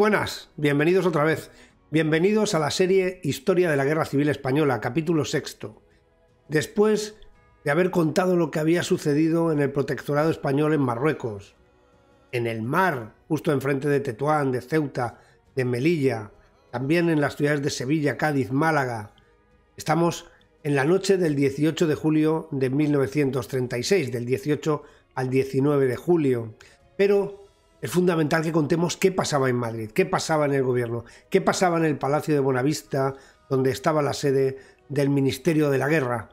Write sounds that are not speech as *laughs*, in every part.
buenas, bienvenidos otra vez. Bienvenidos a la serie Historia de la Guerra Civil Española, capítulo sexto. Después de haber contado lo que había sucedido en el protectorado español en Marruecos, en el mar, justo enfrente de Tetuán, de Ceuta, de Melilla, también en las ciudades de Sevilla, Cádiz, Málaga. Estamos en la noche del 18 de julio de 1936, del 18 al 19 de julio. Pero es fundamental que contemos qué pasaba en Madrid, qué pasaba en el gobierno, qué pasaba en el Palacio de Bonavista, donde estaba la sede del Ministerio de la Guerra,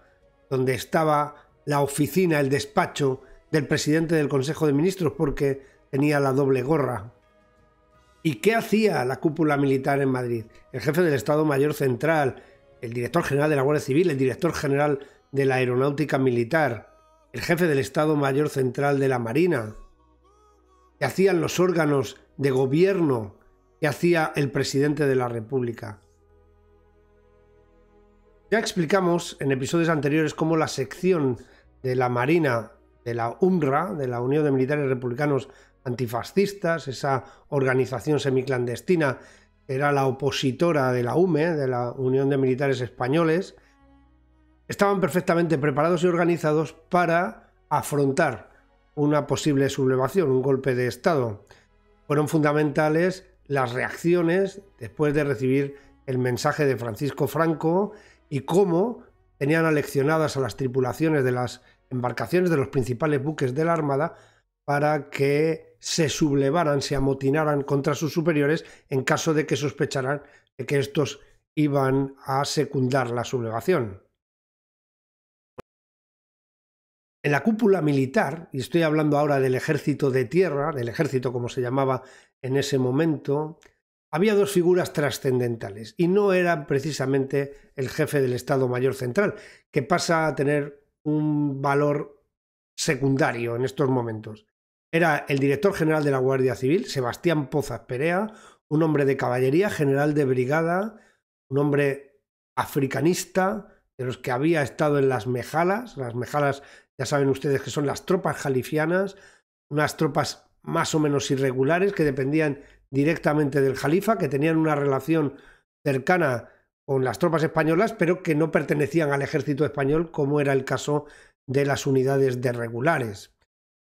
donde estaba la oficina, el despacho del presidente del Consejo de Ministros, porque tenía la doble gorra. ¿Y qué hacía la cúpula militar en Madrid? El jefe del Estado Mayor Central, el director general de la Guardia Civil, el director general de la Aeronáutica Militar, el jefe del Estado Mayor Central de la Marina, que hacían los órganos de gobierno que hacía el presidente de la República. Ya explicamos en episodios anteriores cómo la sección de la Marina de la UMRA, de la Unión de Militares Republicanos Antifascistas, esa organización semiclandestina era la opositora de la UME, de la Unión de Militares Españoles, estaban perfectamente preparados y organizados para afrontar una posible sublevación, un golpe de Estado. Fueron fundamentales las reacciones después de recibir el mensaje de Francisco Franco y cómo tenían aleccionadas a las tripulaciones de las embarcaciones de los principales buques de la Armada para que se sublevaran, se amotinaran contra sus superiores en caso de que sospecharan de que estos iban a secundar la sublevación. en la cúpula militar, y estoy hablando ahora del ejército de tierra, del ejército como se llamaba en ese momento, había dos figuras trascendentales y no era precisamente el jefe del Estado Mayor Central, que pasa a tener un valor secundario en estos momentos. Era el director general de la Guardia Civil, Sebastián Pozas Perea, un hombre de caballería, general de brigada, un hombre africanista, de los que había estado en las Mejalas. Las Mejalas ya saben ustedes que son las tropas jalifianas, unas tropas más o menos irregulares que dependían directamente del jalifa, que tenían una relación cercana con las tropas españolas, pero que no pertenecían al ejército español, como era el caso de las unidades de regulares.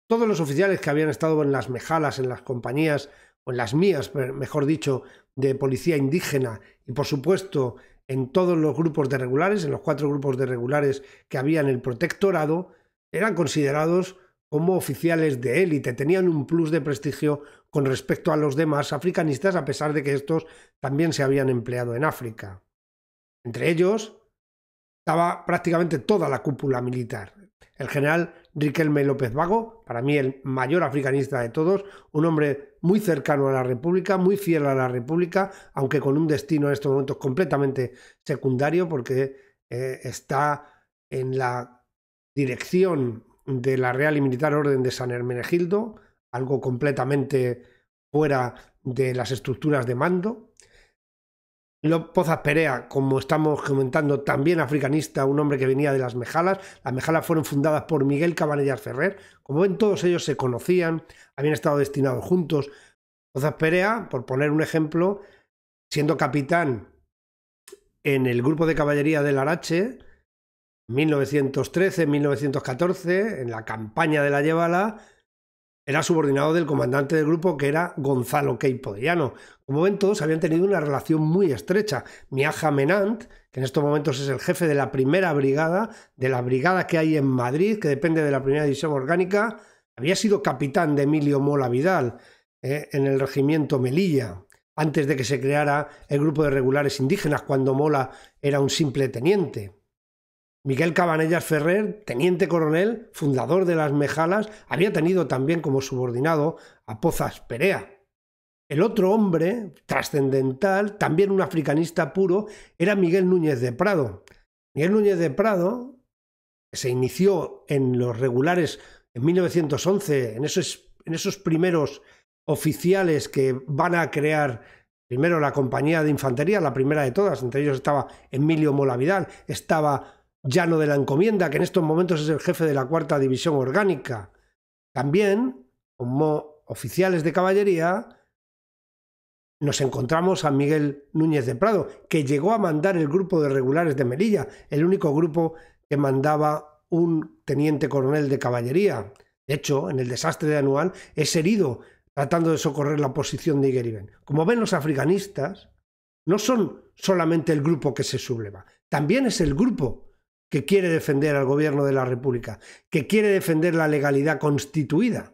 Todos los oficiales que habían estado en las mejalas, en las compañías, o en las mías, mejor dicho, de policía indígena, y por supuesto en todos los grupos de regulares, en los cuatro grupos de regulares que había en el protectorado, eran considerados como oficiales de élite, tenían un plus de prestigio con respecto a los demás africanistas a pesar de que estos también se habían empleado en África. Entre ellos estaba prácticamente toda la cúpula militar. El general Riquelme López Vago, para mí el mayor africanista de todos, un hombre muy cercano a la República, muy fiel a la República, aunque con un destino en estos momentos completamente secundario porque eh, está en la dirección de la Real y Militar Orden de San Hermenegildo, algo completamente fuera de las estructuras de mando. Pozas Perea, como estamos comentando, también africanista, un hombre que venía de las Mejalas. Las Mejalas fueron fundadas por Miguel Cabanellas Ferrer. Como ven, todos ellos se conocían, habían estado destinados juntos. Pozas Perea, por poner un ejemplo, siendo capitán en el grupo de caballería del Arache, 1913-1914, en la campaña de la Llévala, era subordinado del comandante del grupo que era Gonzalo Queipo Como ven, todos habían tenido una relación muy estrecha. Miaja Menant, que en estos momentos es el jefe de la primera brigada, de la brigada que hay en Madrid, que depende de la primera división orgánica, había sido capitán de Emilio Mola Vidal eh, en el regimiento Melilla, antes de que se creara el grupo de regulares indígenas, cuando Mola era un simple teniente. Miguel Cabanellas Ferrer, teniente coronel, fundador de las Mejalas, había tenido también como subordinado a Pozas Perea. El otro hombre, trascendental, también un africanista puro, era Miguel Núñez de Prado. Miguel Núñez de Prado, se inició en los regulares en 1911, en esos, en esos primeros oficiales que van a crear primero la compañía de infantería, la primera de todas, entre ellos estaba Emilio Mola Vidal, estaba Llano de la Encomienda, que en estos momentos es el jefe de la cuarta división orgánica. También, como oficiales de caballería, nos encontramos a Miguel Núñez de Prado, que llegó a mandar el grupo de regulares de Melilla, el único grupo que mandaba un teniente coronel de caballería. De hecho, en el desastre de Anual es herido tratando de socorrer la posición de Igeriben. Como ven los africanistas, no son solamente el grupo que se subleva, también es el grupo que quiere defender al gobierno de la República, que quiere defender la legalidad constituida.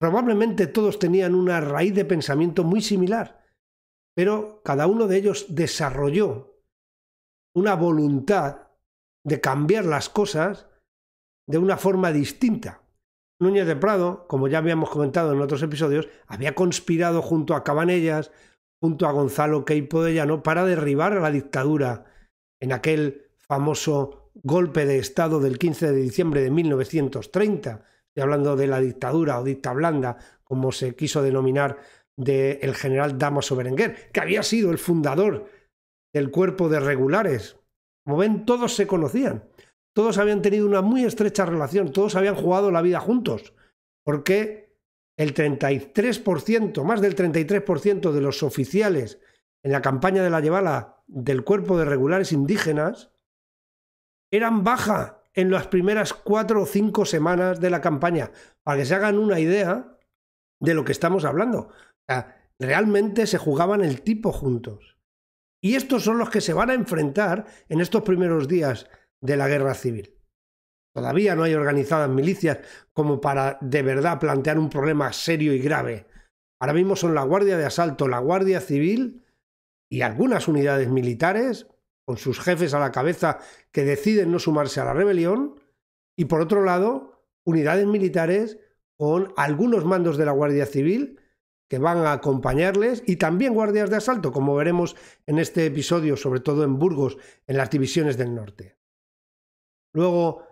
Probablemente todos tenían una raíz de pensamiento muy similar, pero cada uno de ellos desarrolló una voluntad de cambiar las cosas de una forma distinta. Núñez de Prado, como ya habíamos comentado en otros episodios, había conspirado junto a Cabanellas, junto a Gonzalo Queipo de Llano, para derribar a la dictadura en aquel famoso golpe de Estado del 15 de diciembre de 1930, y hablando de la dictadura o dicta blanda, como se quiso denominar, del general Damaso Berenguer, que había sido el fundador del cuerpo de regulares. Como ven, todos se conocían, todos habían tenido una muy estrecha relación, todos habían jugado la vida juntos, porque el 33%, más del 33% de los oficiales en la campaña de la llevada del cuerpo de regulares indígenas eran baja en las primeras cuatro o cinco semanas de la campaña, para que se hagan una idea de lo que estamos hablando. O sea, realmente se jugaban el tipo juntos. Y estos son los que se van a enfrentar en estos primeros días de la guerra civil. Todavía no hay organizadas milicias como para de verdad plantear un problema serio y grave. Ahora mismo son la Guardia de Asalto, la Guardia Civil y algunas unidades militares, con sus jefes a la cabeza que deciden no sumarse a la rebelión, y por otro lado, unidades militares con algunos mandos de la Guardia Civil que van a acompañarles y también guardias de asalto, como veremos en este episodio, sobre todo en Burgos, en las divisiones del norte. Luego,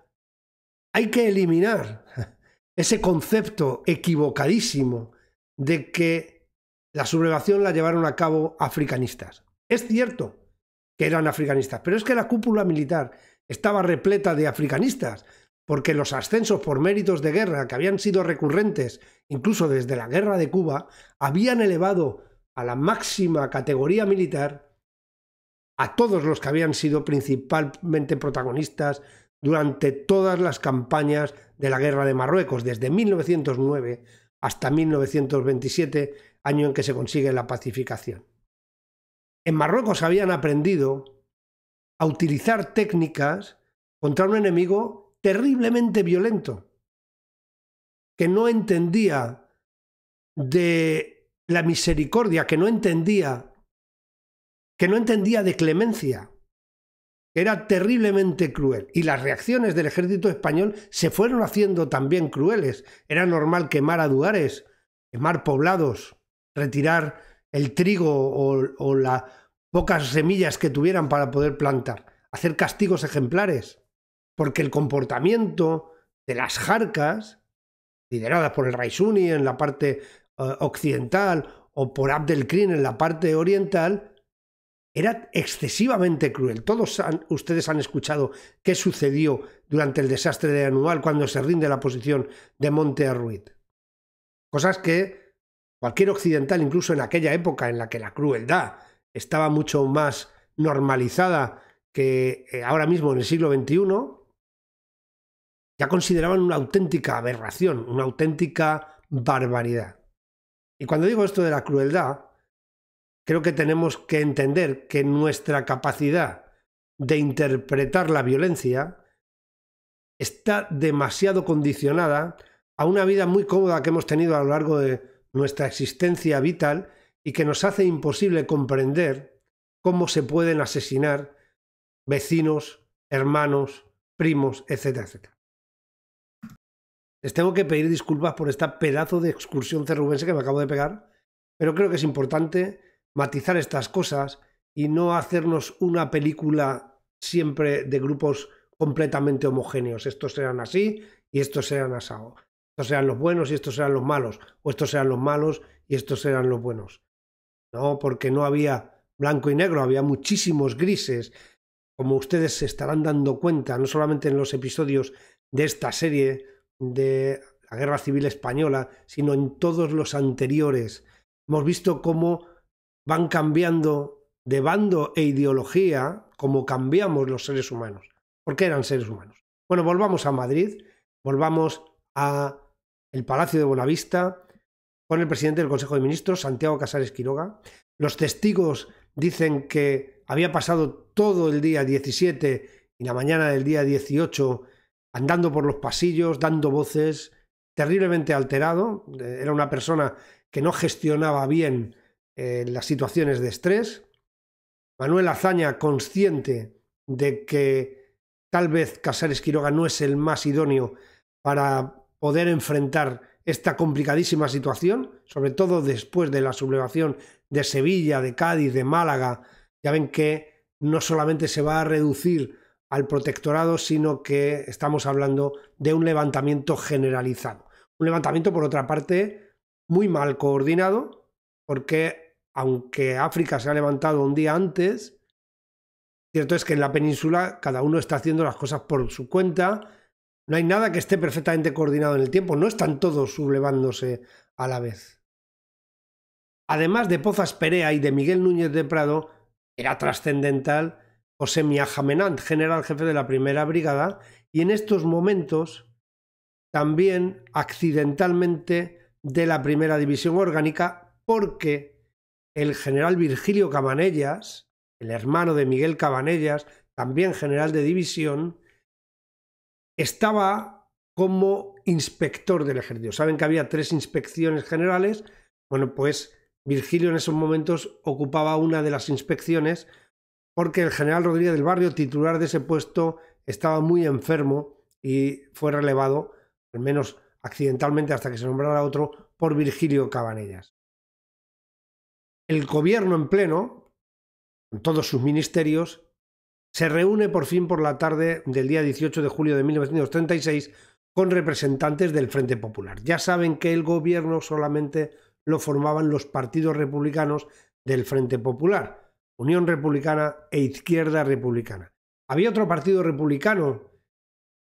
hay que eliminar *laughs* ese concepto equivocadísimo de que la sublevación la llevaron a cabo africanistas. Es cierto que eran africanistas, pero es que la cúpula militar estaba repleta de africanistas, porque los ascensos por méritos de guerra que habían sido recurrentes incluso desde la guerra de Cuba habían elevado a la máxima categoría militar a todos los que habían sido principalmente protagonistas durante todas las campañas de la guerra de Marruecos, desde 1909 hasta 1927, año en que se consigue la pacificación. En Marruecos habían aprendido a utilizar técnicas contra un enemigo terriblemente violento, que no entendía de la misericordia, que no entendía que no entendía de clemencia, que era terriblemente cruel. Y las reacciones del ejército español se fueron haciendo también crueles. Era normal quemar aduares, quemar poblados, retirar el trigo o, las pocas semillas que tuvieran para poder plantar, hacer castigos ejemplares, porque el comportamiento de las jarcas, lideradas por el Raisuni en la parte eh, occidental o por Abdelkrim en la parte oriental, era excesivamente cruel. Todos ustedes han escuchado qué sucedió durante el desastre de Anual cuando se rinde la posición de Monte Arruid. Cosas que Cualquier occidental, incluso en aquella época en la que la crueldad estaba mucho más normalizada que eh, ahora mismo en el siglo XXI, ya consideraban una auténtica aberración, una auténtica barbaridad. Y cuando digo esto de la crueldad, creo que tenemos que entender que nuestra capacidad de interpretar la violencia está demasiado condicionada a una vida muy cómoda que hemos tenido a lo largo de nuestra existencia vital y que nos hace imposible comprender cómo se pueden asesinar vecinos, hermanos, primos, etcétera, etcétera. Les tengo que pedir disculpas por esta pedazo de excursión cerrubense que me acabo de pegar, pero creo que es importante matizar estas cosas y no hacernos una película siempre de grupos completamente homogéneos. Estos serán así y estos serán asado estos eran los buenos y estos eran los malos, o estos eran los malos y estos eran los buenos. No, porque no había blanco y negro, había muchísimos grises, como ustedes se estarán dando cuenta, no solamente en los episodios de esta serie de la Guerra Civil Española, sino en todos los anteriores. Hemos visto cómo van cambiando de bando e ideología, como cambiamos los seres humanos, porque eran seres humanos. Bueno, volvamos a Madrid, volvamos a el Palacio de Bonavista, con el presidente del Consejo de Ministros, Santiago Casares Quiroga. Los testigos dicen que había pasado todo el día 17 y la mañana del día 18 andando por los pasillos, dando voces, terriblemente alterado. Era una persona que no gestionaba bien eh, las situaciones de estrés. Manuel Azaña, consciente de que tal vez Casares Quiroga no es el más idóneo para poder enfrentar esta complicadísima situación, sobre todo después de la sublevación de Sevilla, de Cádiz, de Málaga. Ya ven que no solamente se va a reducir al protectorado, sino que estamos hablando de un levantamiento generalizado. Un levantamiento, por otra parte, muy mal coordinado, porque aunque África se ha levantado un día antes, cierto es que en la península cada uno está haciendo las cosas por su cuenta no hay nada que esté perfectamente coordinado en el tiempo, no están todos sublevándose a la vez. Además de Pozas Perea y de Miguel Núñez de Prado, era trascendental José Miajamenant, general jefe de la primera brigada, y en estos momentos también accidentalmente de la primera división orgánica, porque el general Virgilio Cabanellas, el hermano de Miguel Cabanellas, también general de división, estaba como inspector del ejército. Saben que había tres inspecciones generales. Bueno, pues Virgilio en esos momentos ocupaba una de las inspecciones porque el general Rodríguez del Barrio, titular de ese puesto, estaba muy enfermo y fue relevado, al menos accidentalmente hasta que se nombrara otro, por Virgilio Cabanellas. El gobierno en pleno, con todos sus ministerios, se reúne por fin por la tarde del día 18 de julio de 1936 con representantes del Frente Popular. Ya saben que el gobierno solamente lo formaban los partidos republicanos del Frente Popular, Unión Republicana e Izquierda Republicana. Había otro partido republicano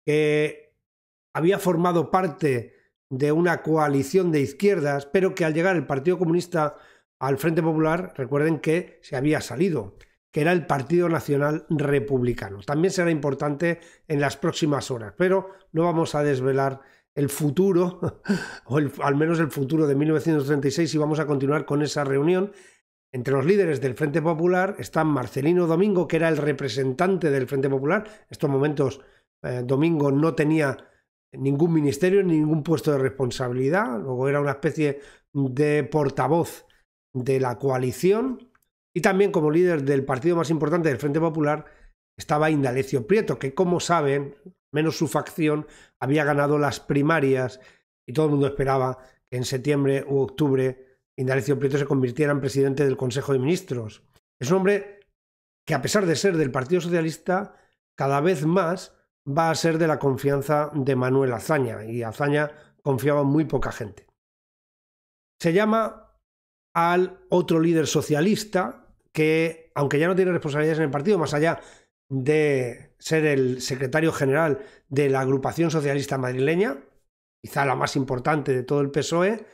que había formado parte de una coalición de izquierdas, pero que al llegar el Partido Comunista al Frente Popular, recuerden que se había salido que era el Partido Nacional Republicano. También será importante en las próximas horas, pero no vamos a desvelar el futuro, *laughs* o al menos el futuro de 1936, y vamos a continuar con esa reunión. Entre los líderes del Frente Popular están Marcelino Domingo, que era el representante del Frente Popular. En estos momentos eh, Domingo no tenía ningún ministerio, ningún puesto de responsabilidad, luego era una especie de portavoz de la coalición, y también como líder del partido más importante del Frente Popular estaba Indalecio Prieto, que como saben, menos su facción, había ganado las primarias y todo el mundo esperaba que en septiembre u octubre Indalecio Prieto se convirtiera en presidente del Consejo de Ministros. Es un hombre que a pesar de ser del Partido Socialista, cada vez más va a ser de la confianza de Manuel Azaña, y Azaña confiaba en muy poca gente. Se llama al otro líder socialista que, aunque ya no tiene responsabilidades en el partido, más allá de ser el secretario general de la agrupación socialista madrileña, quizá la más importante de todo el PSOE,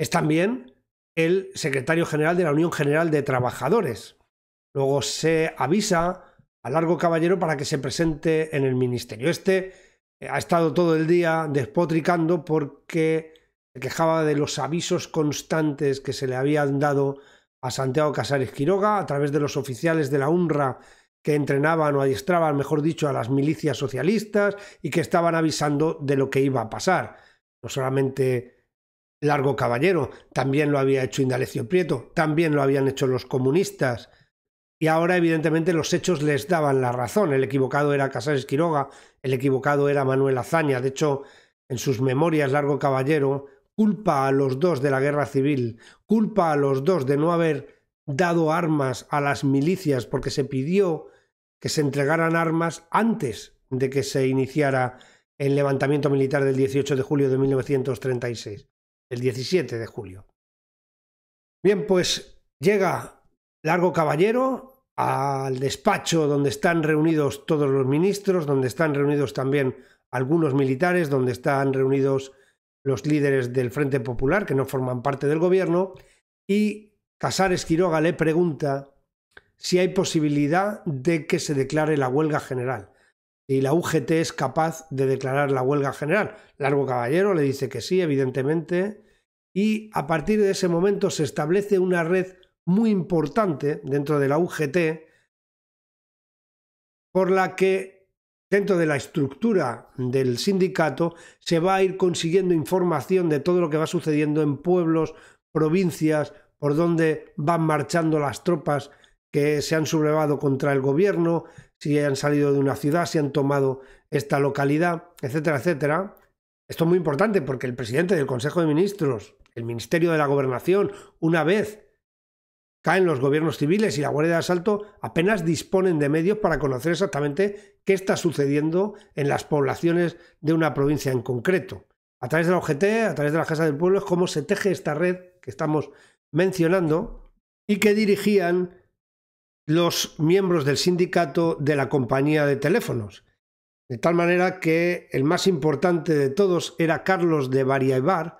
es también el secretario general de la Unión General de Trabajadores. Luego se avisa a Largo Caballero para que se presente en el ministerio. Este ha estado todo el día despotricando porque se quejaba de los avisos constantes que se le habían dado a Santiago Casares Quiroga a través de los oficiales de la UNRWA que entrenaban o adiestraban, mejor dicho, a las milicias socialistas y que estaban avisando de lo que iba a pasar. No solamente Largo Caballero, también lo había hecho Indalecio Prieto, también lo habían hecho los comunistas. Y ahora, evidentemente, los hechos les daban la razón. El equivocado era Casares Quiroga, el equivocado era Manuel Azaña. De hecho, en sus memorias, Largo Caballero culpa a los dos de la guerra civil, culpa a los dos de no haber dado armas a las milicias porque se pidió que se entregaran armas antes de que se iniciara el levantamiento militar del 18 de julio de 1936, el 17 de julio. Bien, pues llega Largo Caballero al despacho donde están reunidos todos los ministros, donde están reunidos también algunos militares, donde están reunidos los líderes del Frente Popular que no forman parte del gobierno y Casares Quiroga le pregunta si hay posibilidad de que se declare la huelga general. y la UGT es capaz de declarar la huelga general. Largo Caballero le dice que sí, evidentemente, y a partir de ese momento se establece una red muy importante dentro de la UGT por la que dentro de la estructura del sindicato se va a ir consiguiendo información de todo lo que va sucediendo en pueblos, provincias, por donde van marchando las tropas que se han sublevado contra el gobierno, si han salido de una ciudad, si han tomado esta localidad, etcétera, etcétera. Esto es muy importante porque el presidente del Consejo de Ministros, el Ministerio de la Gobernación, una vez caen los gobiernos civiles y la Guardia de Asalto apenas disponen de medios para conocer exactamente qué está sucediendo en las poblaciones de una provincia en concreto. A través de la OGT, a través de la Casa del Pueblo, es cómo se teje esta red que estamos mencionando y que dirigían los miembros del sindicato de la compañía de teléfonos. De tal manera que el más importante de todos era Carlos de Variaibar,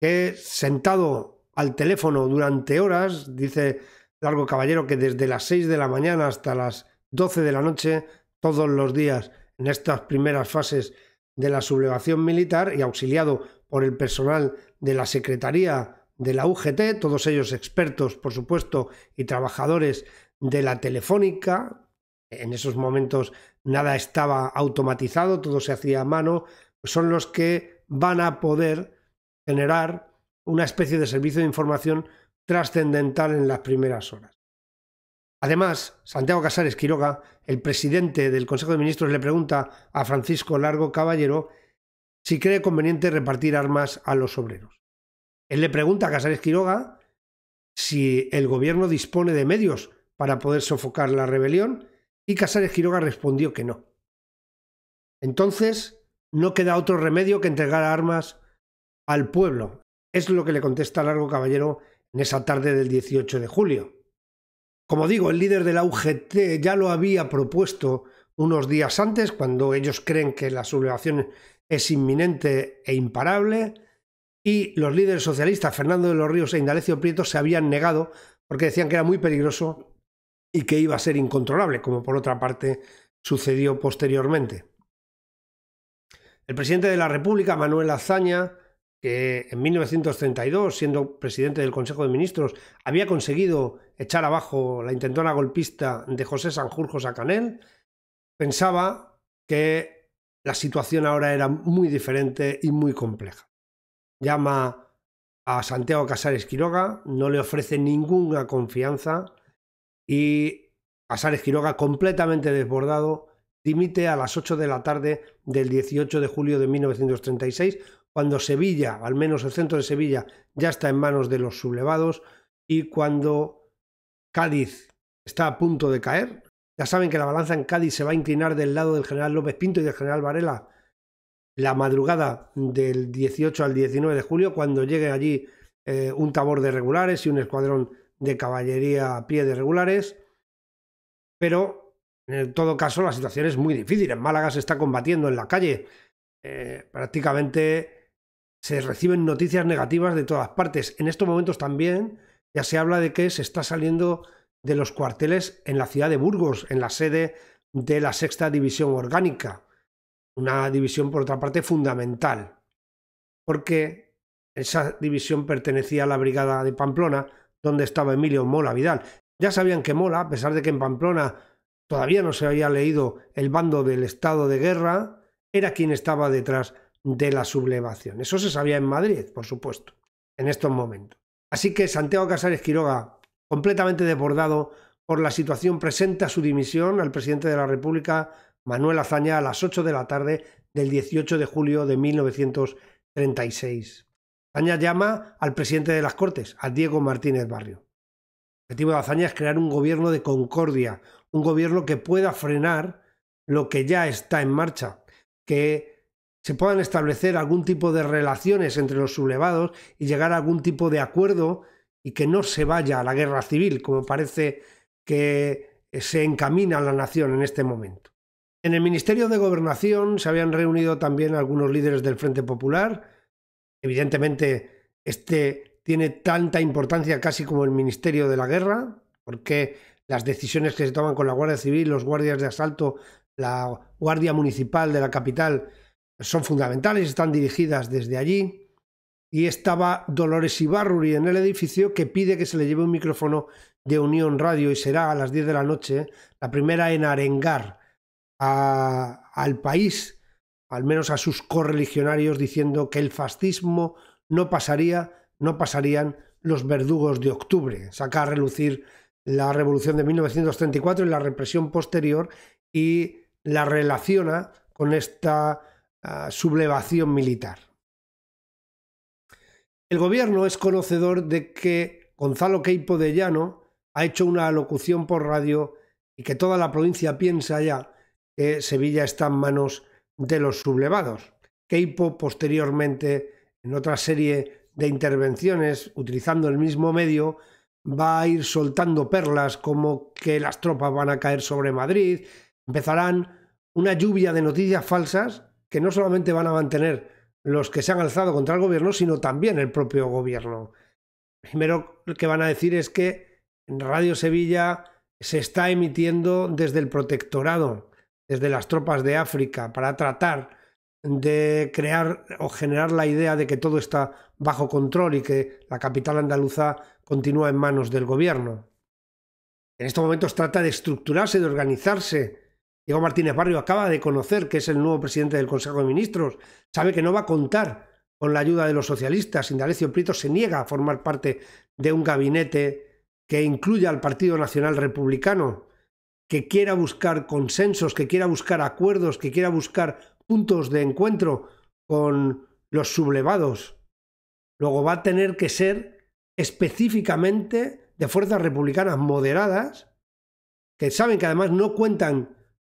que sentado al teléfono durante horas, dice Largo Caballero que desde las 6 de la mañana hasta las 12 de la noche, todos los días, en estas primeras fases de la sublevación militar y auxiliado por el personal de la Secretaría de la UGT, todos ellos expertos, por supuesto, y trabajadores de la telefónica. En esos momentos nada estaba automatizado, todo se hacía a mano. son los que van a poder generar una especie de servicio de información trascendental en las primeras horas. Además, Santiago Casares Quiroga, el presidente del Consejo de Ministros, le pregunta a Francisco Largo Caballero si cree conveniente repartir armas a los obreros. Él le pregunta a Casares Quiroga si el gobierno dispone de medios para poder sofocar la rebelión y Casares Quiroga respondió que no. Entonces, no queda otro remedio que entregar armas al pueblo, es lo que le contesta Largo Caballero en esa tarde del 18 de julio. Como digo, el líder de la UGT ya lo había propuesto unos días antes, cuando ellos creen que la sublevación es inminente e imparable, y los líderes socialistas Fernando de los Ríos e Indalecio Prieto se habían negado porque decían que era muy peligroso y que iba a ser incontrolable, como por otra parte sucedió posteriormente. El presidente de la República, Manuel Azaña, que en 1932, siendo presidente del Consejo de Ministros, había conseguido echar abajo la intentona golpista de José Sanjurjo Sacanel, pensaba que la situación ahora era muy diferente y muy compleja. Llama a Santiago Casares Quiroga, no le ofrece ninguna confianza y Casares Quiroga, completamente desbordado, dimite a las 8 de la tarde del 18 de julio de 1936 cuando Sevilla, al menos el centro de Sevilla, ya está en manos de los sublevados y cuando Cádiz está a punto de caer. Ya saben que la balanza en Cádiz se va a inclinar del lado del general López Pinto y del general Varela la madrugada del 18 al 19 de julio, cuando llegue allí eh, un tabor de regulares y un escuadrón de caballería a pie de regulares. Pero en todo caso la situación es muy difícil. En Málaga se está combatiendo en la calle. Eh, prácticamente se reciben noticias negativas de todas partes. En estos momentos también ya se habla de que se está saliendo de los cuarteles en la ciudad de Burgos, en la sede de la sexta división orgánica. Una división, por otra parte, fundamental, porque esa división pertenecía a la brigada de Pamplona, donde estaba Emilio Mola Vidal. Ya sabían que Mola, a pesar de que en Pamplona todavía no se había leído el bando del estado de guerra, era quien estaba detrás de la sublevación. Eso se sabía en Madrid, por supuesto, en estos momentos. Así que Santiago Casares Quiroga, completamente desbordado por la situación, presenta su dimisión al presidente de la República, Manuel Azaña, a las 8 de la tarde del 18 de julio de 1936. Azaña llama al presidente de las Cortes, a Diego Martínez Barrio. El objetivo de Azaña es crear un gobierno de concordia, un gobierno que pueda frenar lo que ya está en marcha, que se puedan establecer algún tipo de relaciones entre los sublevados y llegar a algún tipo de acuerdo y que no se vaya a la guerra civil, como parece que eh, se encamina la nación en este momento. En el Ministerio de Gobernación se habían reunido también algunos líderes del Frente Popular. Evidentemente, este tiene tanta importancia casi como el Ministerio de la Guerra, porque las decisiones que se toman con la Guardia Civil, los guardias de asalto, la Guardia Municipal de la capital, son fundamentales, están dirigidas desde allí. Y estaba Dolores Ibarruri en el edificio que pide que se le lleve un micrófono de Unión Radio y será a las 10 de la noche la primera en arengar al país, al menos a sus correligionarios, diciendo que el fascismo no pasaría, no pasarían los verdugos de octubre. Saca a relucir la revolución de 1934 y la represión posterior y la relaciona con esta sublevación militar. El gobierno es conocedor de que Gonzalo Queipo de Llano ha hecho una alocución por radio y que toda la provincia piensa ya que Sevilla está en manos de los sublevados. Queipo posteriormente, en otra serie de intervenciones, utilizando el mismo medio, va a ir soltando perlas como que las tropas van a caer sobre Madrid, empezarán una lluvia de noticias falsas que no solamente van a mantener los que se han alzado contra el gobierno, sino también el propio gobierno. Primero lo que van a decir es que Radio Sevilla se está emitiendo desde el protectorado, desde las tropas de África, para tratar de crear o generar la idea de que todo está bajo control y que la capital andaluza continúa en manos del gobierno. En estos momentos trata de estructurarse, de organizarse, Diego Martínez Barrio acaba de conocer que es el nuevo presidente del Consejo de Ministros, sabe que no va a contar con la ayuda de los socialistas. Indalecio Prieto se niega a formar parte de un gabinete que incluya al Partido Nacional Republicano, que quiera buscar consensos, que quiera buscar acuerdos, que quiera buscar puntos de encuentro con los sublevados. Luego va a tener que ser específicamente de fuerzas republicanas moderadas, que saben que además no cuentan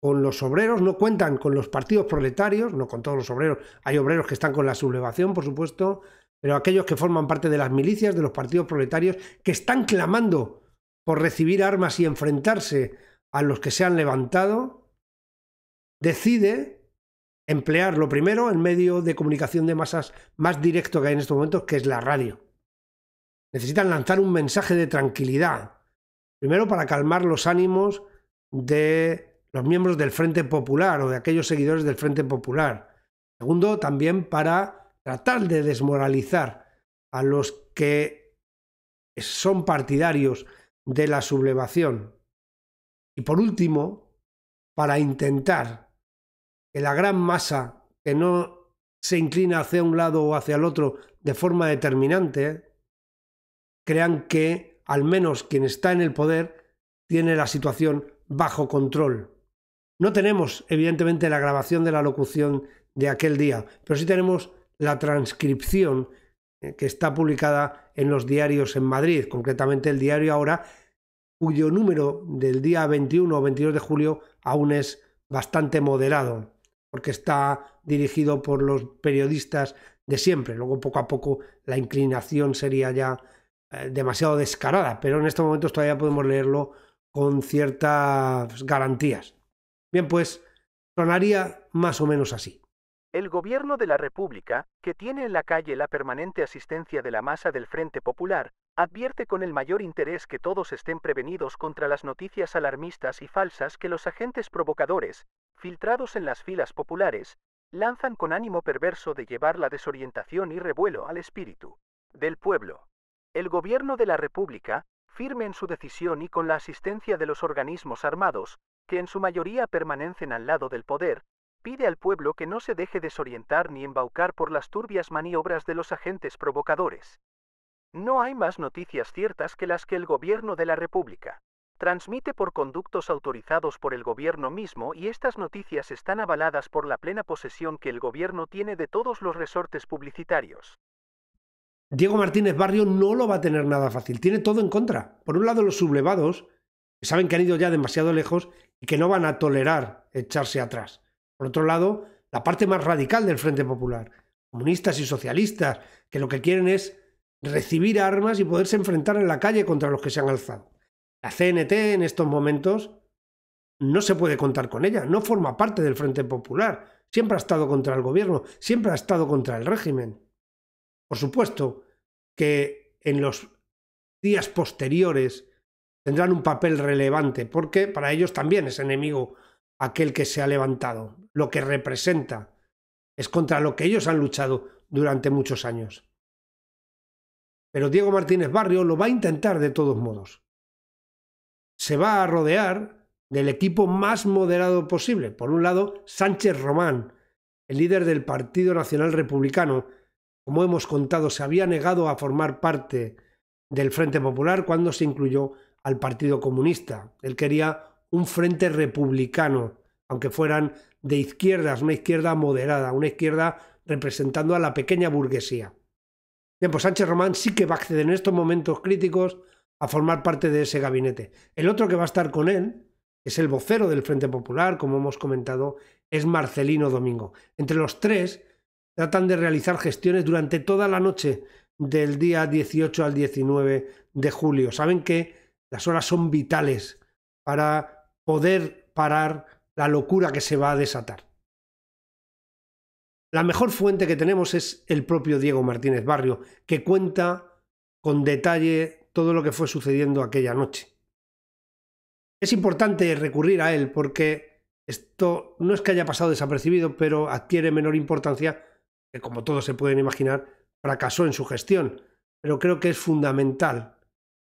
con los obreros, no cuentan con los partidos proletarios, no con todos los obreros, hay obreros que están con la sublevación, por supuesto, pero aquellos que forman parte de las milicias, de los partidos proletarios, que están clamando por recibir armas y enfrentarse a los que se han levantado, decide emplear lo primero en medio de comunicación de masas más directo que hay en estos momentos, que es la radio. Necesitan lanzar un mensaje de tranquilidad, primero para calmar los ánimos de los miembros del Frente Popular o de aquellos seguidores del Frente Popular. Segundo, también para tratar de desmoralizar a los que son partidarios de la sublevación. Y por último, para intentar que la gran masa que no se inclina hacia un lado o hacia el otro de forma determinante, crean que al menos quien está en el poder tiene la situación bajo control no tenemos, evidentemente, la grabación de la locución de aquel día, pero sí tenemos la transcripción eh, que está publicada en los diarios en Madrid, concretamente el diario Ahora, cuyo número del día 21 o 22 de julio aún es bastante moderado, porque está dirigido por los periodistas de siempre. Luego, poco a poco, la inclinación sería ya eh, demasiado descarada, pero en estos momentos todavía podemos leerlo con ciertas garantías. Bien, pues sonaría más o menos así. El gobierno de la República, que tiene en la calle la permanente asistencia de la masa del Frente Popular, advierte con el mayor interés que todos estén prevenidos contra las noticias alarmistas y falsas que los agentes provocadores, filtrados en las filas populares, lanzan con ánimo perverso de llevar la desorientación y revuelo al espíritu del pueblo. El gobierno de la República, firme en su decisión y con la asistencia de los organismos armados, que en su mayoría permanecen al lado del poder, pide al pueblo que no se deje desorientar ni embaucar por las turbias maniobras de los agentes provocadores. No hay más noticias ciertas que las que el gobierno de la República transmite por conductos autorizados por el gobierno mismo y estas noticias están avaladas por la plena posesión que el gobierno tiene de todos los resortes publicitarios. Diego Martínez Barrio no lo va a tener nada fácil, tiene todo en contra. Por un lado los sublevados, saben que han ido ya demasiado lejos y que no van a tolerar echarse atrás. Por otro lado, la parte más radical del Frente Popular, comunistas y socialistas, que lo que quieren es recibir armas y poderse enfrentar en la calle contra los que se han alzado. La CNT en estos momentos no se puede contar con ella, no forma parte del Frente Popular, siempre ha estado contra el gobierno, siempre ha estado contra el régimen. Por supuesto que en los días posteriores tendrán un papel relevante, porque para ellos también es enemigo aquel que se ha levantado, lo que representa, es contra lo que ellos han luchado durante muchos años. Pero Diego Martínez Barrio lo va a intentar de todos modos. Se va a rodear del equipo más moderado posible. Por un lado, Sánchez Román, el líder del Partido Nacional Republicano, como hemos contado, se había negado a formar parte del Frente Popular cuando se incluyó al Partido Comunista. Él quería un frente republicano, aunque fueran de izquierdas, una izquierda moderada, una izquierda representando a la pequeña burguesía. Bien, pues Sánchez Román sí que va a acceder en estos momentos críticos a formar parte de ese gabinete. El otro que va a estar con él es el vocero del Frente Popular, como hemos comentado, es Marcelino Domingo. Entre los tres tratan de realizar gestiones durante toda la noche del día 18 al 19 de julio. Saben que las horas son vitales para poder parar la locura que se va a desatar. La mejor fuente que tenemos es el propio Diego Martínez Barrio, que cuenta con detalle todo lo que fue sucediendo aquella noche. Es importante recurrir a él porque esto no es que haya pasado desapercibido, pero adquiere menor importancia, que como todos se pueden imaginar, fracasó en su gestión. Pero creo que es fundamental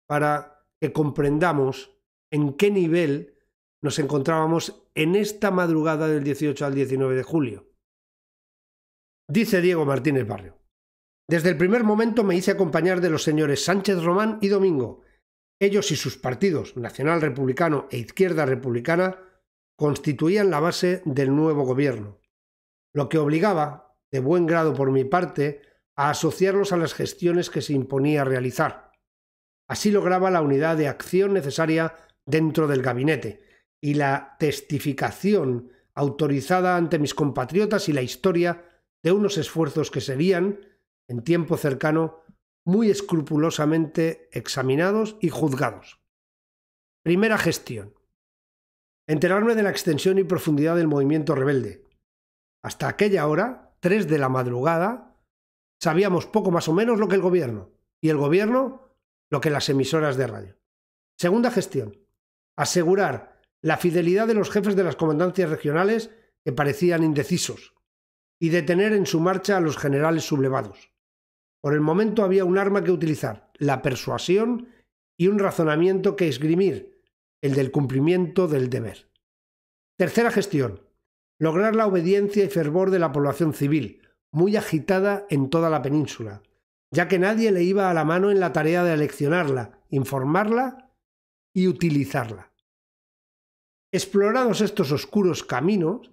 para que comprendamos en qué nivel nos encontrábamos en esta madrugada del 18 al 19 de julio. Dice Diego Martínez Barrio. Desde el primer momento me hice acompañar de los señores Sánchez Román y Domingo. Ellos y sus partidos, Nacional Republicano e Izquierda Republicana, constituían la base del nuevo gobierno, lo que obligaba, de buen grado por mi parte, a asociarlos a las gestiones que se imponía realizar. Así lograba la unidad de acción necesaria dentro del gabinete y la testificación autorizada ante mis compatriotas y la historia de unos esfuerzos que serían, en tiempo cercano, muy escrupulosamente examinados y juzgados. Primera gestión. Enterarme de la extensión y profundidad del movimiento rebelde. Hasta aquella hora, 3 de la madrugada, sabíamos poco más o menos lo que el gobierno, y el gobierno lo que las emisoras de radio. Segunda gestión, asegurar la fidelidad de los jefes de las comandancias regionales que parecían indecisos y detener en su marcha a los generales sublevados. Por el momento había un arma que utilizar, la persuasión y un razonamiento que esgrimir, el del cumplimiento del deber. Tercera gestión, lograr la obediencia y fervor de la población civil, muy agitada en toda la península, ya que nadie le iba a la mano en la tarea de eleccionarla, informarla y utilizarla. Explorados estos oscuros caminos,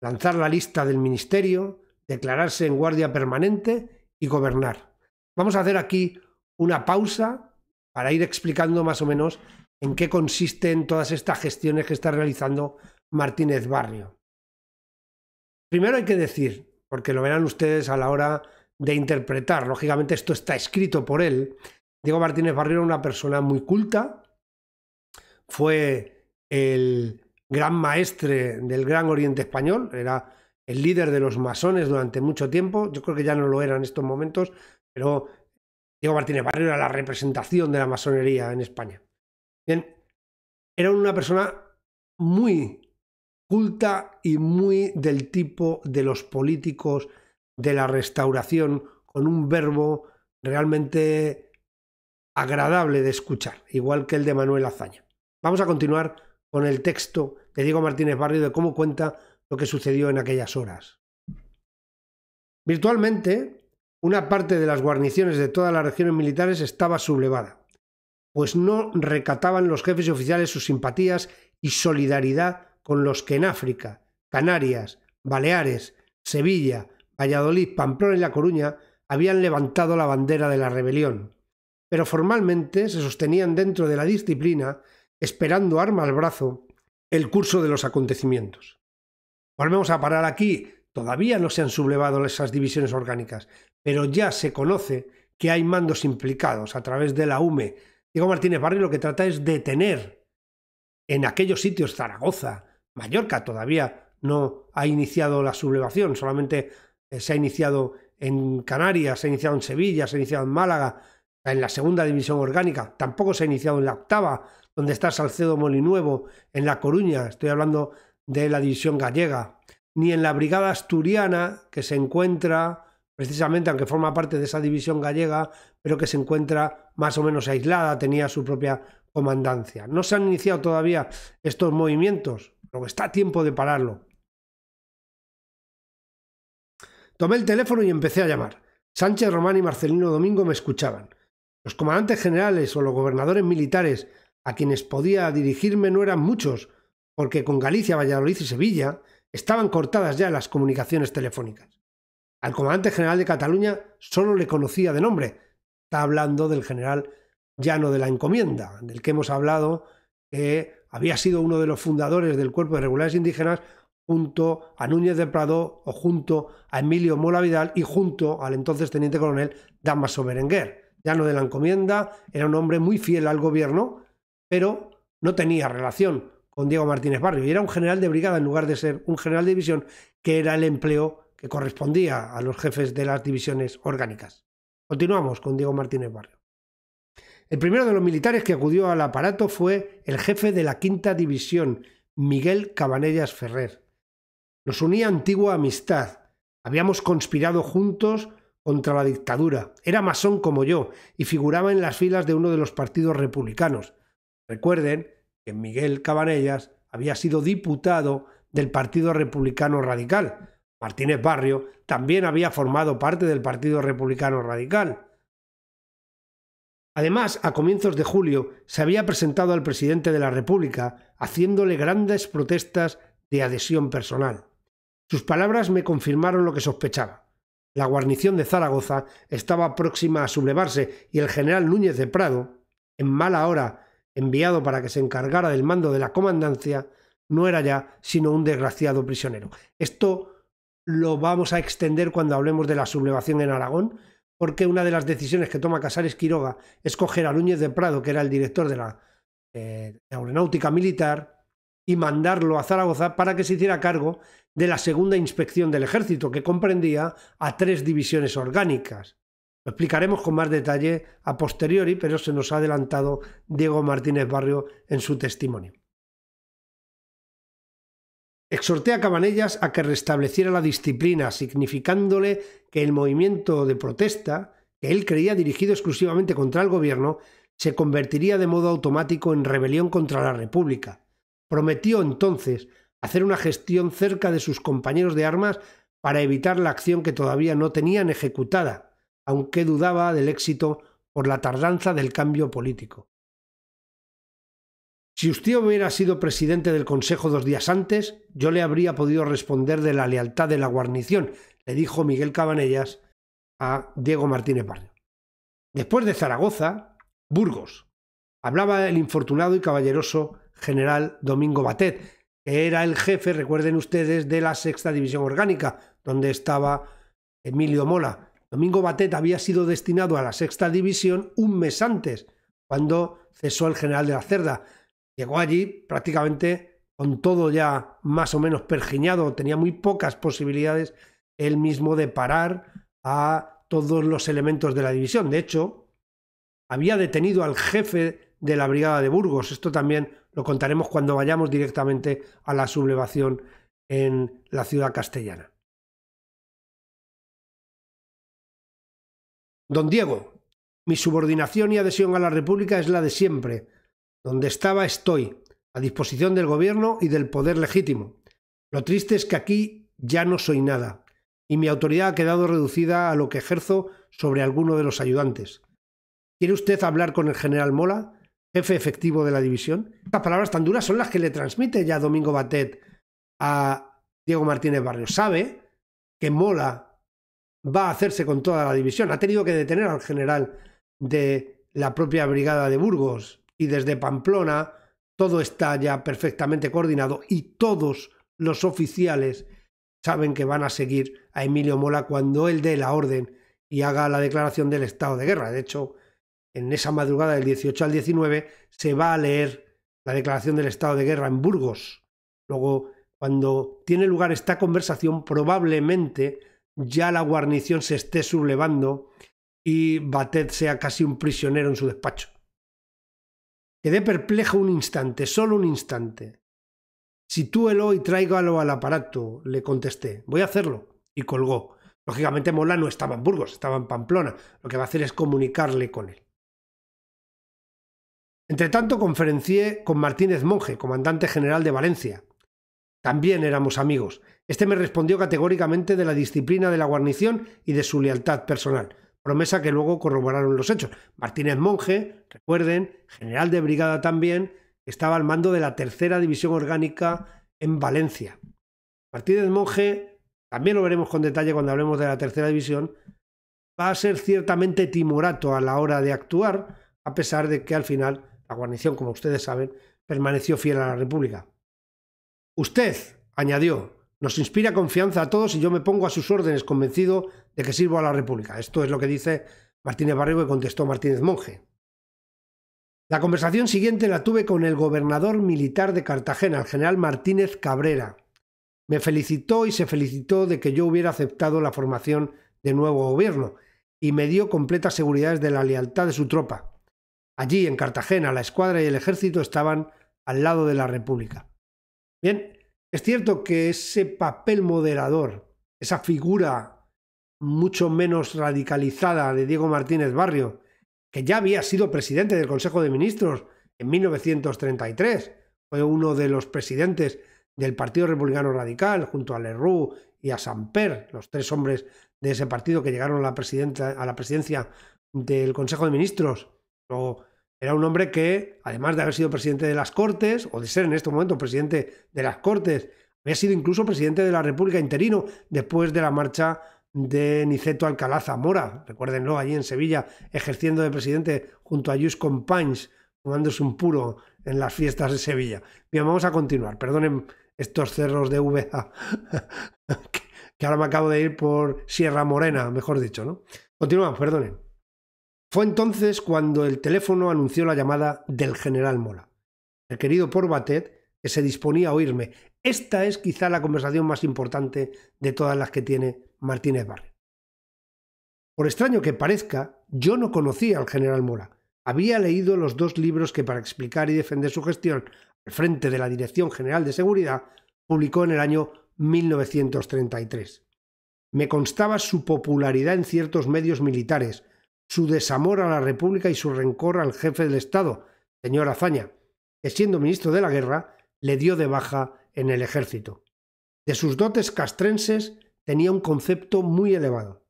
lanzar la lista del ministerio, declararse en guardia permanente y gobernar. Vamos a hacer aquí una pausa para ir explicando más o menos en qué consisten todas estas gestiones que está realizando Martínez Barrio. Primero hay que decir, porque lo verán ustedes a la hora de interpretar. Lógicamente esto está escrito por él. Diego Martínez Barrio era una persona muy culta, fue el gran maestre del Gran Oriente Español, era el líder de los masones durante mucho tiempo, yo creo que ya no lo era en estos momentos, pero Diego Martínez Barrio era la representación de la masonería en España. Bien, era una persona muy culta y muy del tipo de los políticos de la restauración con un verbo realmente agradable de escuchar, igual que el de Manuel Azaña. Vamos a continuar con el texto de Diego Martínez Barrio de cómo cuenta lo que sucedió en aquellas horas. Virtualmente, una parte de las guarniciones de todas las regiones militares estaba sublevada, pues no recataban los jefes y oficiales sus simpatías y solidaridad con los que en África, Canarias, Baleares, Sevilla, Valladolid, Pamplona y La Coruña habían levantado la bandera de la rebelión, pero formalmente se sostenían dentro de la disciplina, esperando arma al brazo el curso de los acontecimientos. Volvemos a parar aquí. Todavía no se han sublevado esas divisiones orgánicas, pero ya se conoce que hay mandos implicados a través de la UME. Diego Martínez Barri lo que trata es detener en aquellos sitios, Zaragoza, Mallorca, todavía no ha iniciado la sublevación, solamente eh, se ha iniciado en Canarias, se ha iniciado en Sevilla, se ha iniciado en Málaga, en la segunda división orgánica, tampoco se ha iniciado en la octava, donde está Salcedo Molinuevo, en La Coruña, estoy hablando de la división gallega, ni en la brigada asturiana, que se encuentra precisamente, aunque forma parte de esa división gallega, pero que se encuentra más o menos aislada, tenía su propia comandancia. No se han iniciado todavía estos movimientos, pero está a tiempo de pararlo. Tomé el teléfono y empecé a llamar. Sánchez Román y Marcelino Domingo me escuchaban. Los comandantes generales o los gobernadores militares a quienes podía dirigirme no eran muchos, porque con Galicia, Valladolid y Sevilla estaban cortadas ya las comunicaciones telefónicas. Al comandante general de Cataluña solo le conocía de nombre. Está hablando del general Llano de la Encomienda, del que hemos hablado, que había sido uno de los fundadores del Cuerpo de Regulares Indígenas junto a Núñez de Prado o junto a Emilio Mola Vidal y junto al entonces teniente coronel Damaso Berenguer. Ya no de la encomienda, era un hombre muy fiel al gobierno, pero no tenía relación con Diego Martínez Barrio y era un general de brigada en lugar de ser un general de división, que era el empleo que correspondía a los jefes de las divisiones orgánicas. Continuamos con Diego Martínez Barrio. El primero de los militares que acudió al aparato fue el jefe de la quinta división, Miguel Cabanellas Ferrer. Nos unía antigua amistad. Habíamos conspirado juntos contra la dictadura. Era masón como yo y figuraba en las filas de uno de los partidos republicanos. Recuerden que Miguel Cabanellas había sido diputado del Partido Republicano Radical. Martínez Barrio también había formado parte del Partido Republicano Radical. Además, a comienzos de julio se había presentado al presidente de la República haciéndole grandes protestas de adhesión personal. Sus palabras me confirmaron lo que sospechaba. La guarnición de Zaragoza estaba próxima a sublevarse y el general Núñez de Prado, en mala hora enviado para que se encargara del mando de la comandancia, no era ya sino un desgraciado prisionero. Esto lo vamos a extender cuando hablemos de la sublevación en Aragón, porque una de las decisiones que toma Casares Quiroga es coger a Núñez de Prado, que era el director de la eh, aeronáutica militar, y mandarlo a Zaragoza para que se hiciera cargo de la segunda inspección del ejército, que comprendía a tres divisiones orgánicas. Lo explicaremos con más detalle a posteriori, pero se nos ha adelantado Diego Martínez Barrio en su testimonio. Exhorté a Cabanellas a que restableciera la disciplina, significándole que el movimiento de protesta, que él creía dirigido exclusivamente contra el gobierno, se convertiría de modo automático en rebelión contra la República, Prometió entonces hacer una gestión cerca de sus compañeros de armas para evitar la acción que todavía no tenían ejecutada, aunque dudaba del éxito por la tardanza del cambio político. Si usted hubiera sido presidente del Consejo dos días antes, yo le habría podido responder de la lealtad de la guarnición, le dijo Miguel Cabanellas a Diego Martínez Barrio. Después de Zaragoza, Burgos. Hablaba el infortunado y caballeroso general Domingo Batet, que era el jefe, recuerden ustedes, de la sexta división orgánica, donde estaba Emilio Mola. Domingo Batet había sido destinado a la sexta división un mes antes, cuando cesó el general de la Cerda. Llegó allí prácticamente con todo ya más o menos pergiñado, tenía muy pocas posibilidades él mismo de parar a todos los elementos de la división. De hecho, había detenido al jefe de la Brigada de Burgos. Esto también lo contaremos cuando vayamos directamente a la sublevación en la ciudad castellana. Don Diego, mi subordinación y adhesión a la República es la de siempre. Donde estaba estoy, a disposición del gobierno y del poder legítimo. Lo triste es que aquí ya no soy nada, y mi autoridad ha quedado reducida a lo que ejerzo sobre alguno de los ayudantes. ¿Quiere usted hablar con el general Mola? jefe efectivo de la división. Estas palabras tan duras son las que le transmite ya Domingo Batet a Diego Martínez Barrio. Sabe que Mola va a hacerse con toda la división. Ha tenido que detener al general de la propia brigada de Burgos y desde Pamplona todo está ya perfectamente coordinado y todos los oficiales saben que van a seguir a Emilio Mola cuando él dé la orden y haga la declaración del estado de guerra. De hecho, en esa madrugada del 18 al 19, se va a leer la declaración del estado de guerra en Burgos. Luego, cuando tiene lugar esta conversación, probablemente ya la guarnición se esté sublevando y Batet sea casi un prisionero en su despacho. Quedé perplejo un instante, solo un instante. Sitúelo y tráigalo al aparato, le contesté. Voy a hacerlo. Y colgó. Lógicamente Mola no estaba en Burgos, estaba en Pamplona. Lo que va a hacer es comunicarle con él. Entre tanto, conferencié con Martínez Monje, comandante general de Valencia. También éramos amigos. Este me respondió categóricamente de la disciplina de la guarnición y de su lealtad personal, promesa que luego corroboraron los hechos. Martínez Monje, recuerden, general de brigada también, estaba al mando de la tercera división orgánica en Valencia. Martínez Monje, también lo veremos con detalle cuando hablemos de la tercera división, va a ser ciertamente timorato a la hora de actuar, a pesar de que al final la guarnición, como ustedes saben, permaneció fiel a la República. Usted, añadió, nos inspira confianza a todos y yo me pongo a sus órdenes convencido de que sirvo a la República. Esto es lo que dice Martínez Barrego y contestó Martínez Monje. La conversación siguiente la tuve con el gobernador militar de Cartagena, el general Martínez Cabrera. Me felicitó y se felicitó de que yo hubiera aceptado la formación de nuevo gobierno y me dio completas seguridades de la lealtad de su tropa. Allí, en Cartagena, la escuadra y el ejército estaban al lado de la República. Bien, es cierto que ese papel moderador, esa figura mucho menos radicalizada de Diego Martínez Barrio, que ya había sido presidente del Consejo de Ministros en 1933, fue uno de los presidentes del Partido Republicano Radical, junto a Leroux y a Samper, los tres hombres de ese partido que llegaron a la, a la presidencia del Consejo de Ministros era un hombre que, además de haber sido presidente de las Cortes, o de ser en este momento presidente de las Cortes, había sido incluso presidente de la República interino después de la marcha de Niceto Alcalá Zamora, Recuerdenlo allí en Sevilla, ejerciendo de presidente junto a Lluís Companys, tomándose un puro en las fiestas de Sevilla. Bien, vamos a continuar. Perdonen estos cerros de VA, *laughs* que ahora me acabo de ir por Sierra Morena, mejor dicho, ¿no? Continuamos, perdonen. Fue entonces cuando el teléfono anunció la llamada del general Mola. El querido Porbatet, que se disponía a oírme, esta es quizá la conversación más importante de todas las que tiene Martínez Barrio. Por extraño que parezca, yo no conocía al general Mola. Había leído los dos libros que para explicar y defender su gestión al frente de la Dirección General de Seguridad publicó en el año 1933. Me constaba su popularidad en ciertos medios militares, su desamor a la República y su rencor al jefe del Estado, señor Azaña, que siendo ministro de la guerra le dio de baja en el ejército. De sus dotes castrenses tenía un concepto muy elevado,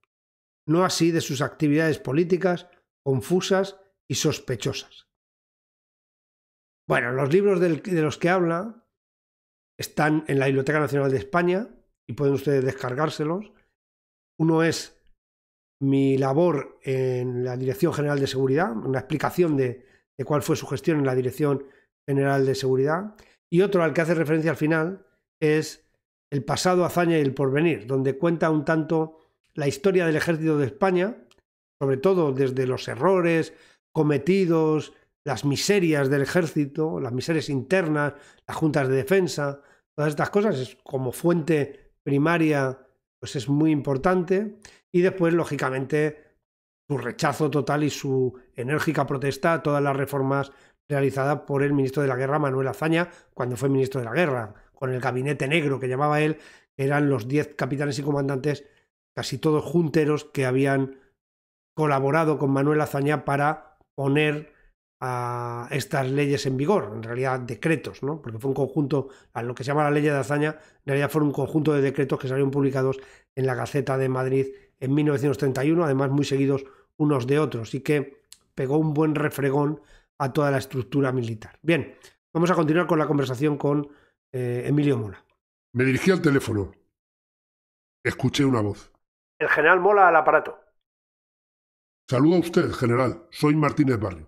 no así de sus actividades políticas confusas y sospechosas. Bueno, los libros de los que habla están en la Biblioteca Nacional de España y pueden ustedes descargárselos. Uno es mi labor en la Dirección General de Seguridad, una explicación de, cuál fue su gestión en la Dirección General de Seguridad, y otro al que hace referencia al final es El pasado, hazaña y el porvenir, donde cuenta un tanto la historia del ejército de España, sobre todo desde los errores cometidos, las miserias del ejército, las miserias internas, las juntas de defensa, todas estas cosas como fuente primaria pues es muy importante y después, lógicamente, su rechazo total y su enérgica protesta a todas las reformas realizadas por el ministro de la Guerra, Manuel Azaña, cuando fue ministro de la Guerra, con el gabinete negro que llamaba él, eran los diez capitanes y comandantes, casi todos junteros, que habían colaborado con Manuel Azaña para poner a estas leyes en vigor, en realidad decretos, ¿no? Porque fue un conjunto, a lo que se llama la ley de Azaña, en realidad fueron un conjunto de decretos que salieron publicados en la Gaceta de Madrid en 1931, además muy seguidos unos de otros, y que pegó un buen refregón a toda la estructura militar. Bien, vamos a continuar con la conversación con eh, Emilio Mola. Me dirigí al teléfono. Escuché una voz. El general Mola al aparato. Saluda usted, general. Soy Martínez Barrio.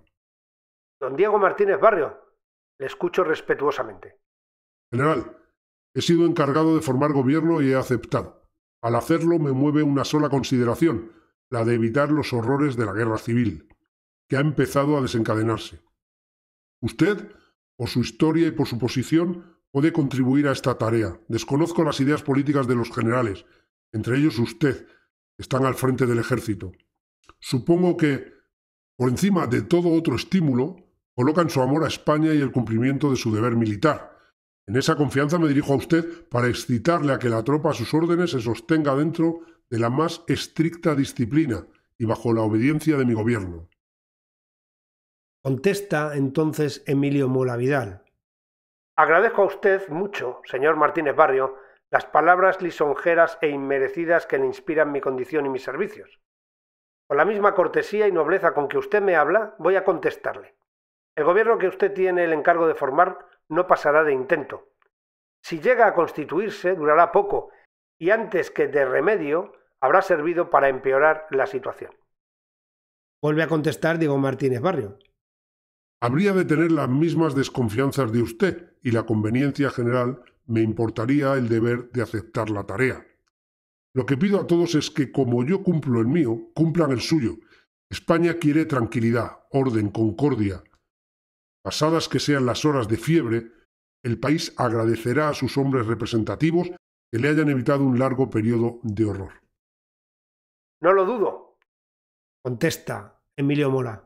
Don Diego Martínez Barrio. Le escucho respetuosamente. General, he sido encargado de formar gobierno y he aceptado. Al hacerlo me mueve una sola consideración, la de evitar los horrores de la guerra civil, que ha empezado a desencadenarse. Usted, por su historia y por su posición, puede contribuir a esta tarea. Desconozco las ideas políticas de los generales, entre ellos usted, que están al frente del ejército. Supongo que, por encima de todo otro estímulo, colocan su amor a España y el cumplimiento de su deber militar, en esa confianza me dirijo a usted para excitarle a que la tropa a sus órdenes se sostenga dentro de la más estricta disciplina y bajo la obediencia de mi gobierno. Contesta entonces Emilio Mola Vidal. Agradezco a usted mucho, señor Martínez Barrio, las palabras lisonjeras e inmerecidas que le inspiran mi condición y mis servicios. Con la misma cortesía y nobleza con que usted me habla, voy a contestarle. El gobierno que usted tiene el encargo de formar no pasará de intento. Si llega a constituirse, durará poco y antes que de remedio habrá servido para empeorar la situación. Vuelve a contestar Diego Martínez Barrio. Habría de tener las mismas desconfianzas de usted y la conveniencia general me importaría el deber de aceptar la tarea. Lo que pido a todos es que, como yo cumplo el mío, cumplan el suyo. España quiere tranquilidad, orden, concordia, Pasadas que sean las horas de fiebre, el país agradecerá a sus hombres representativos que le hayan evitado un largo periodo de horror. No lo dudo, contesta Emilio Mola,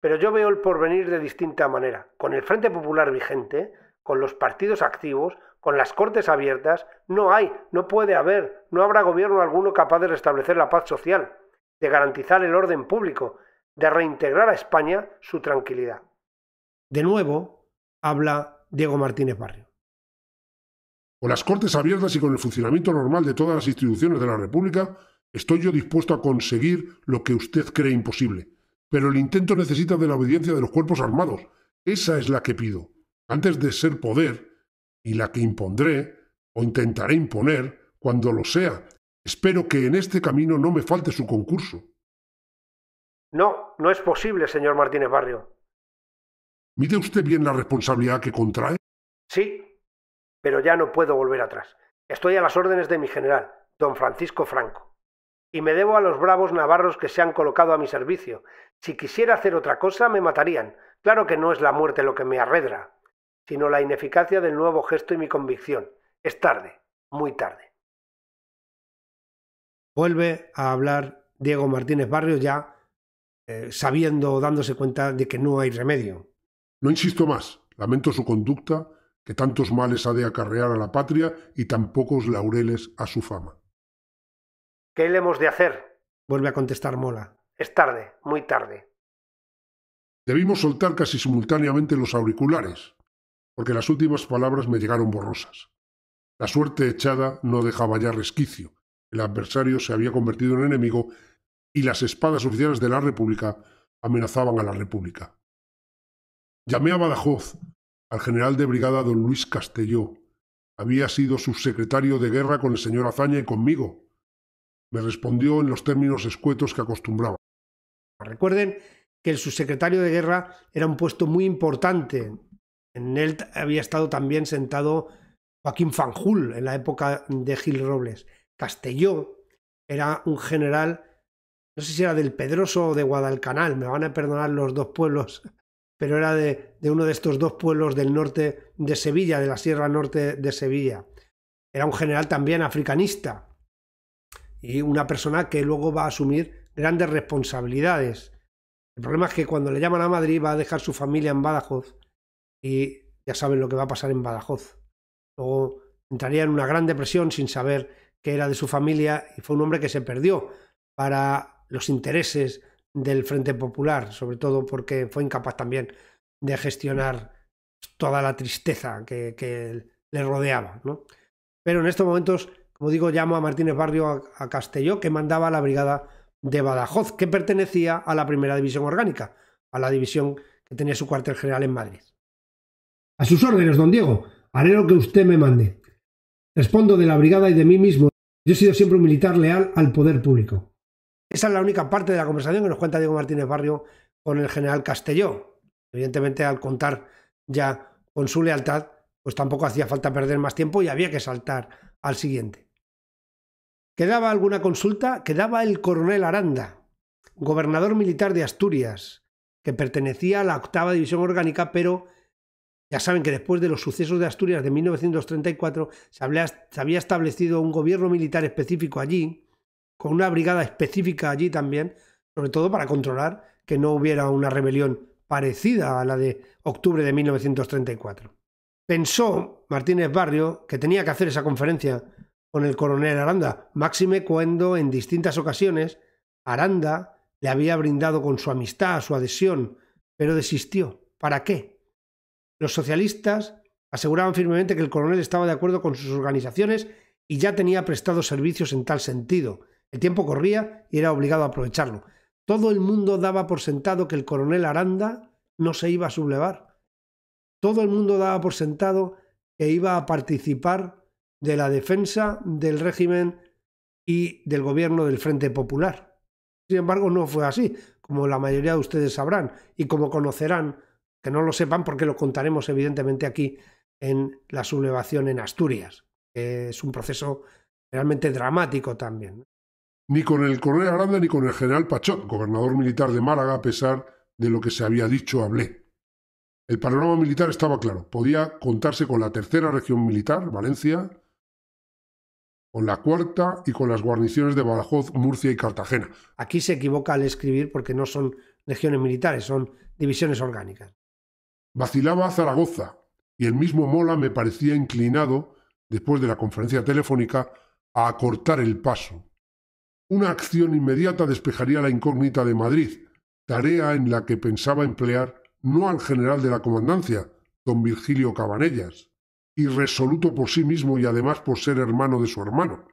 Pero yo veo el porvenir de distinta manera, con el Frente Popular vigente, con los partidos activos, con las cortes abiertas, no hay, no puede haber, no habrá gobierno alguno capaz de restablecer la paz social, de garantizar el orden público, de reintegrar a España su tranquilidad. De nuevo, habla Diego Martínez Barrio. Con las Cortes abiertas y con el funcionamiento normal de todas las instituciones de la República, estoy yo dispuesto a conseguir lo que usted cree imposible. Pero el intento necesita de la obediencia de los cuerpos armados. Esa es la que pido. Antes de ser poder, y la que impondré, o intentaré imponer, cuando lo sea. Espero que en este camino no me falte su concurso. No, no es posible, señor Martínez Barrio. ¿Mide usted bien la responsabilidad que contrae? Sí, pero ya no puedo volver atrás. Estoy a las órdenes de mi general, don Francisco Franco. Y me debo a los bravos navarros que se han colocado a mi servicio. Si quisiera hacer otra cosa, me matarían. Claro que no es la muerte lo que me arredra, sino la ineficacia del nuevo gesto y mi convicción. Es tarde, muy tarde. Vuelve a hablar Diego Martínez Barrio ya sabiendo eh, sabiendo, dándose cuenta de que no hay remedio. No insisto más, lamento su conducta, que tantos males ha de acarrear a la patria y tan pocos laureles a su fama. ¿Qué le hemos de hacer? vuelve a contestar Mola. Es tarde, muy tarde. Debimos soltar casi simultáneamente los auriculares, porque las últimas palabras me llegaron borrosas. La suerte echada no dejaba ya resquicio. El adversario se había convertido en enemigo y las espadas oficiales de la República amenazaban a la República. Llamé a Badajoz al general de brigada don Luis Castelló. Había sido subsecretario de guerra con el señor Azaña y conmigo. Me respondió en los términos escuetos que acostumbraba. Recuerden que el subsecretario de guerra era un puesto muy importante. En él había estado también sentado Joaquín Fanjul en la época de Gil Robles. Castelló era un general, no sé si era del Pedroso o de Guadalcanal, me van a perdonar los dos pueblos pero era de, uno de estos dos pueblos del norte de Sevilla, de la Sierra Norte de Sevilla. Era un general también africanista y una persona que luego va a asumir grandes responsabilidades. El problema es que cuando le llaman a Madrid va a dejar su familia en Badajoz y ya saben lo que va a pasar en Badajoz. Luego entraría en una gran depresión sin saber qué era de su familia y fue un hombre que se perdió para los intereses del Frente Popular, sobre todo porque fue incapaz también de gestionar toda la tristeza que, le rodeaba. Pero en estos momentos, como digo, llamo a Martínez Barrio a, a Castelló, que mandaba la brigada de Badajoz, que pertenecía a la primera división orgánica, a la división que tenía su cuartel general en Madrid. A sus órdenes, don Diego, haré lo que usted me mande. Respondo de la brigada y de mí mismo. Yo he sido siempre un militar leal al poder público. Esa es la única parte de la conversación que nos cuenta Diego Martínez Barrio con el general Castelló. Evidentemente, al contar ya con su lealtad, pues tampoco hacía falta perder más tiempo y había que saltar al siguiente. ¿Quedaba alguna consulta? Quedaba el coronel Aranda, gobernador militar de Asturias, que pertenecía a la octava división orgánica, pero ya saben que después de los sucesos de Asturias de 1934 se había, establecido un gobierno militar específico allí con una brigada específica allí también, sobre todo para controlar que no hubiera una rebelión parecida a la de octubre de 1934. Pensó Martínez Barrio que tenía que hacer esa conferencia con el coronel Aranda, máxime cuando en distintas ocasiones Aranda le había brindado con su amistad, su adhesión, pero desistió. ¿Para qué? Los socialistas aseguraban firmemente que el coronel estaba de acuerdo con sus organizaciones y ya tenía prestado servicios en tal sentido, el tiempo corría y era obligado a aprovecharlo. Todo el mundo daba por sentado que el coronel Aranda no se iba a sublevar. Todo el mundo daba por sentado que iba a participar de la defensa del régimen y del gobierno del Frente Popular. Sin embargo, no fue así, como la mayoría de ustedes sabrán y como conocerán, que no lo sepan porque lo contaremos evidentemente aquí en la sublevación en Asturias. es un proceso realmente dramático también ni con el coronel Aranda ni con el general Pachot, gobernador militar de Málaga, a pesar de lo que se había dicho, hablé. El panorama militar estaba claro. Podía contarse con la tercera región militar, Valencia, con la cuarta y con las guarniciones de Badajoz, Murcia y Cartagena. Aquí se equivoca al escribir porque no son legiones militares, son divisiones orgánicas. Vacilaba Zaragoza y el mismo Mola me parecía inclinado, después de la conferencia telefónica, a acortar el paso una acción inmediata despejaría la incógnita de Madrid, tarea en la que pensaba emplear no al general de la comandancia, don Virgilio Cabanellas, irresoluto por sí mismo y además por ser hermano de su hermano,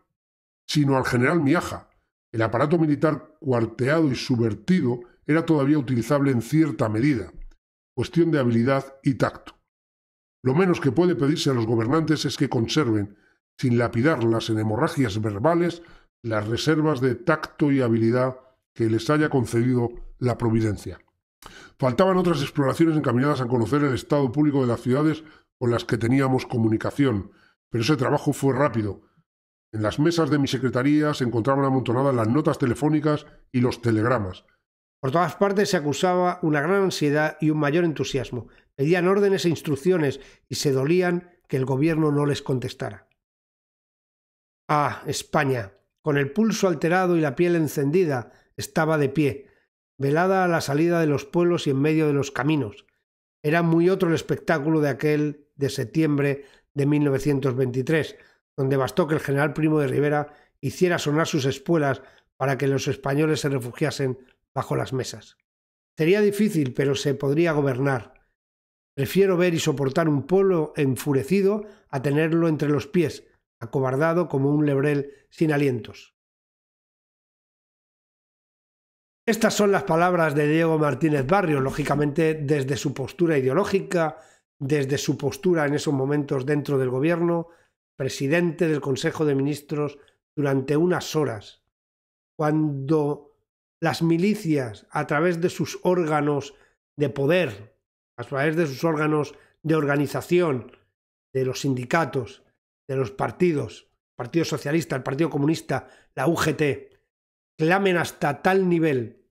sino al general Miaja. El aparato militar cuarteado y subvertido era todavía utilizable en cierta medida, cuestión de habilidad y tacto. Lo menos que puede pedirse a los gobernantes es que conserven, sin lapidarlas en hemorragias verbales, las reservas de tacto y habilidad que les haya concedido la providencia. Faltaban otras exploraciones encaminadas a conocer el estado público de las ciudades con las que teníamos comunicación, pero ese trabajo fue rápido. En las mesas de mi secretaría se encontraban amontonadas las notas telefónicas y los telegramas. Por todas partes se acusaba una gran ansiedad y un mayor entusiasmo. Pedían órdenes e instrucciones y se dolían que el gobierno no les contestara. Ah, España, con el pulso alterado y la piel encendida, estaba de pie, velada a la salida de los pueblos y en medio de los caminos. Era muy otro el espectáculo de aquel de septiembre de 1923, donde bastó que el general Primo de Rivera hiciera sonar sus espuelas para que los españoles se refugiasen bajo las mesas. Sería difícil, pero se podría gobernar. Prefiero ver y soportar un pueblo enfurecido a tenerlo entre los pies, acobardado como un lebrel sin alientos. Estas son las palabras de Diego Martínez Barrio, lógicamente desde su postura ideológica, desde su postura en esos momentos dentro del gobierno, presidente del Consejo de Ministros durante unas horas, cuando las milicias, a través de sus órganos de poder, a través de sus órganos de organización, de los sindicatos, de los partidos, Partido Socialista, el Partido Comunista, la UGT, clamen hasta tal nivel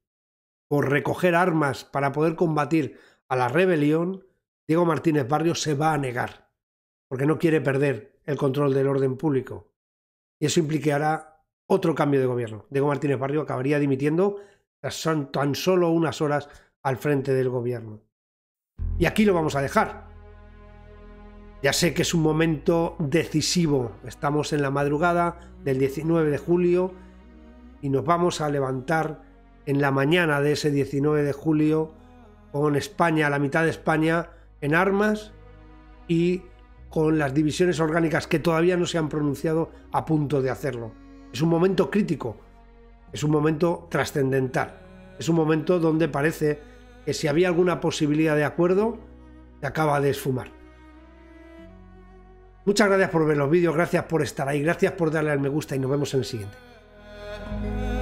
por recoger armas para poder combatir a la rebelión, Diego Martínez Barrio se va a negar, porque no quiere perder el control del orden público. Y eso implicará otro cambio de gobierno. Diego Martínez Barrio acabaría dimitiendo tan solo unas horas al frente del gobierno. Y aquí lo vamos a dejar. Ya sé que es un momento decisivo. Estamos en la madrugada del 19 de julio y nos vamos a levantar en la mañana de ese 19 de julio con España, la mitad de España, en armas y con las divisiones orgánicas que todavía no se han pronunciado a punto de hacerlo. Es un momento crítico, es un momento trascendental, es un momento donde parece que si había alguna posibilidad de acuerdo, se acaba de esfumar. Muchas gracias por ver los vídeos, gracias por estar ahí, gracias por darle al me gusta y nos vemos en el siguiente.